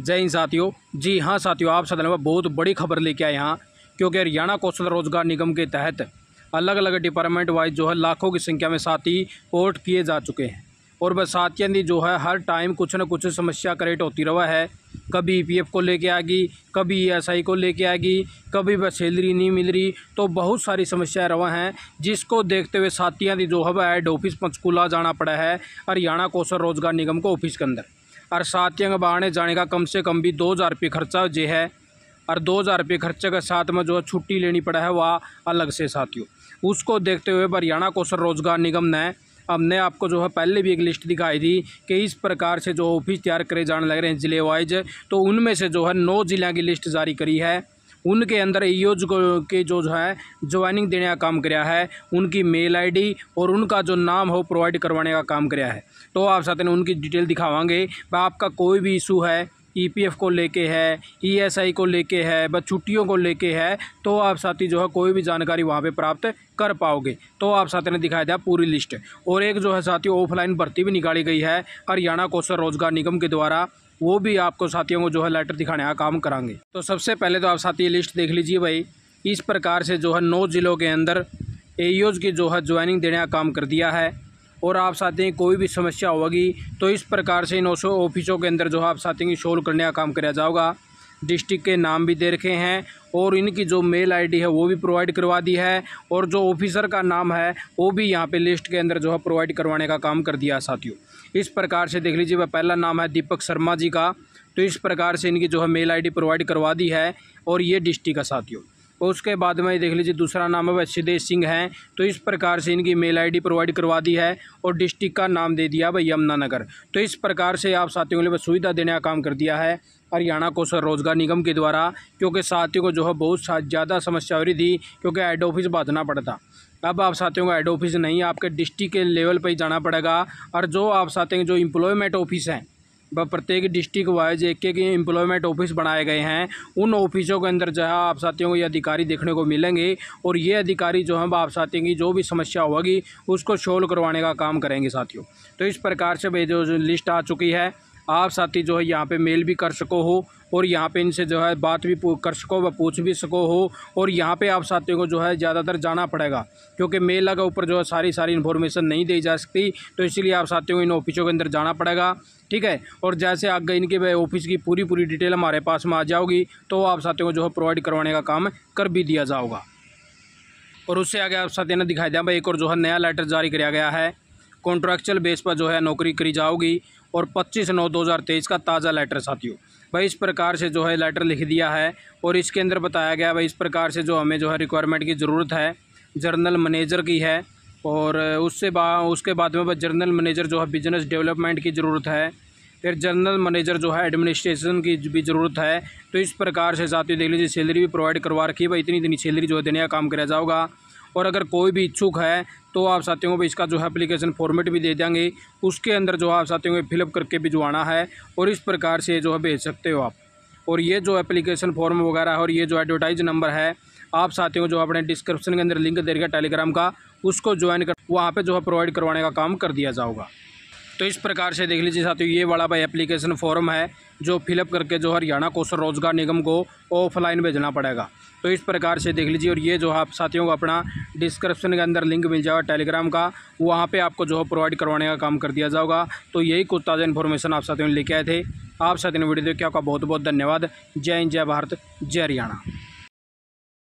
जय हिंद साथियों जी हाँ साथियों आप सदन में बहुत बड़ी खबर लेके आए यहाँ क्योंकि हरियाणा कौशल रोजगार निगम के तहत अलग अलग डिपार्टमेंट वाइज जो है लाखों की संख्या में साथी पोर्ट किए जा चुके हैं और वह साथियों ने जो है हर टाइम कुछ न कुछ समस्या क्रिएट होती रहा है कभी ई e को लेके आएगी कभी ई e को लेके आएगी कभी वह सैलरी नहीं मिल रही तो बहुत सारी समस्याएं रहा हैं जिसको देखते हुए साथियों ने जो है वह एड ऑफिस पंचकूला जाना पड़ा है हरियाणा कौशल रोजगार निगम को ऑफिस के अंदर और सात यंग बहाने जाने का कम से कम भी दो हज़ार रुपये खर्चा जे है और दो हज़ार रुपये खर्चे के साथ में जो छुट्टी लेनी पड़ा है वह अलग से साथियों उसको देखते हुए हरियाणा कौशल रोजगार निगम ने हमने आपको जो है पहले भी एक लिस्ट दिखाई थी कि इस प्रकार से जो ऑफिस तैयार करे जाने लग रहे हैं ज़िले वाइज तो उनमें से जो है नौ ज़िले की लिस्ट जारी करी है उनके अंदर ईओज e के जो जो है ज्वाइनिंग देने का काम कराया है उनकी मेल आईडी और उनका जो नाम हो प्रोवाइड करवाने का काम करया है तो आप साथ में उनकी डिटेल व आपका कोई भी इशू है ईपीएफ e को लेके है ईएसआई e को लेके है व छुट्टियों को लेके है तो आप साथी जो है कोई भी जानकारी वहाँ पे प्राप्त कर पाओगे तो आप साथी ने दिखाया था पूरी लिस्ट और एक जो है साथी ऑफलाइन भर्ती भी निकाली गई है हरियाणा कौशल रोजगार निगम के द्वारा वो भी आपको साथियों को जो है लेटर दिखाने का काम कराएंगे तो सबसे पहले तो आप साथी ये लिस्ट देख लीजिए भाई इस प्रकार से जो है नौ ज़िलों के अंदर ए की जो है ज्वाइनिंग देने का काम कर दिया है और आप साथियों कोई भी समस्या होगी तो इस प्रकार से इन ऑफिसों के अंदर जो है आप साथियों की सोल्व करने का काम कराया जाएगा डिस्ट्रिक्ट के नाम भी दे रखे हैं और इनकी जो मेल आईडी है वो भी प्रोवाइड करवा दी है और जो ऑफिसर का नाम है वो भी यहाँ पे लिस्ट के अंदर जो है प्रोवाइड करवाने का काम कर दिया साथियों इस प्रकार से देख लीजिए वह पहला नाम है दीपक शर्मा जी का तो इस प्रकार से इनकी जो है मेल आई प्रोवाइड करवा दी है और ये डिस्ट्रिक्ट का साथियों और उसके बाद में देख लीजिए दूसरा नाम है वह सिद्धेश सिंह हैं तो इस प्रकार से इनकी मेल आईडी प्रोवाइड करवा दी है और डिस्ट्रिक्ट का नाम दे दिया भाई यमुनानगर तो इस प्रकार से आप साथियों के लिए सुविधा देने का काम कर दिया है हरियाणा कौशल रोजगार निगम के द्वारा क्योंकि साथियों को जो है बहुत ज़्यादा समस्या हो रही थी क्योंकि हेड ऑफिस बांधना पड़ता अब आप साथियों को हेड ऑफिस नहीं आपके डिस्ट्रिक्ट के लेवल पर ही जाना पड़ेगा और जो आप साथियों जो एम्प्लॉयमेंट ऑफिस हैं व प्रत्येक डिस्ट्रिक्ट वाइज एक एक एम्प्लॉयमेंट ऑफिस बनाए गए हैं उन ऑफिसों के अंदर जो है आप साथियों को ये अधिकारी देखने को मिलेंगे और ये अधिकारी जो है आप साथियों की जो भी समस्या होगी उसको सोल्व करवाने का काम करेंगे साथियों तो इस प्रकार से जो लिस्ट आ चुकी है आप साथी जो है यहाँ पे मेल भी कर सको हो और यहाँ पे इनसे जो है बात भी कर सको व पूछ भी सको हो और यहाँ पे आप साथियों को जो है ज़्यादातर जाना पड़ेगा क्योंकि मेल के ऊपर जो है सारी सारी इन्फॉर्मेशन नहीं दी जा सकती तो इसीलिए आप साथियों को इन ऑफिसों के अंदर जाना पड़ेगा ठीक है और जैसे आगे इनके ऑफिस की पूरी पूरी डिटेल हमारे पास में आ जाओगी तो आप साथियों को जो है प्रोवाइड करवाने का काम कर भी दिया जाओगा और उससे आगे आप साथियों ने दिखाई दिया भाई एक और जो है नया लेटर जारी किया गया है कॉन्ट्रैक्चुअल बेस पर जो है नौकरी करी जाओगी और 25 नौ 2023 का ताज़ा लेटर साथियों भाई इस प्रकार से जो है लेटर लिख दिया है और इसके अंदर बताया गया भाई इस प्रकार से जो हमें जो है रिक्वायरमेंट की ज़रूरत है जर्नल मैनेजर की है और उससे बा उसके बाद में जर्नल मैनेजर जो है बिजनेस डेवलपमेंट की ज़रूरत है फिर जनरल मैनेजर जो है एडमिनिस्ट्रेशन की भी ज़रूरत है तो इस प्रकार से साथियों देख लीजिए सैलरी भी प्रोवाइड करवा रखी है भाई इतनी इतनी सैलरी जो है देने का काम करा जाओगा और अगर कोई भी इच्छुक है तो आप साथियों को इसका जो है अप्लीकेशन फॉर्मेट भी दे देंगे उसके अंदर जो है आप साथियों को फिलअप करके भी जो आना है और इस प्रकार से जो है भेज सकते हो आप और ये जो एप्लीकेशन फॉर्म वगैरह है और ये जो एडवर्टाइज नंबर है आप साथियों को जो अपने डिस्क्रिप्शन के अंदर लिंक दे टेलीग्राम का उसको ज्वाइन कर वहाँ पर जो है प्रोवाइड करवाने का काम कर दिया जाएगा तो इस प्रकार से देख लीजिए साथियों ये वाला भाई एप्लीकेशन फॉर्म है जो फिलअप करके जो हरियाणा कौशल रोजगार निगम को ऑफलाइन भेजना पड़ेगा तो इस प्रकार से देख लीजिए और ये जो है आप साथियों को अपना डिस्क्रिप्शन के अंदर लिंक मिल जाएगा टेलीग्राम का वहाँ पे आपको जो है प्रोवाइड करवाने का काम कर दिया जाएगा तो यही कुछ ताज़ा इन्फॉर्मेशन आप साथियों ने लेके आए थे आप साथियों वीडियो देखिए आपका बहुत बहुत धन्यवाद जय हिंद जय भारत जय हरियाणा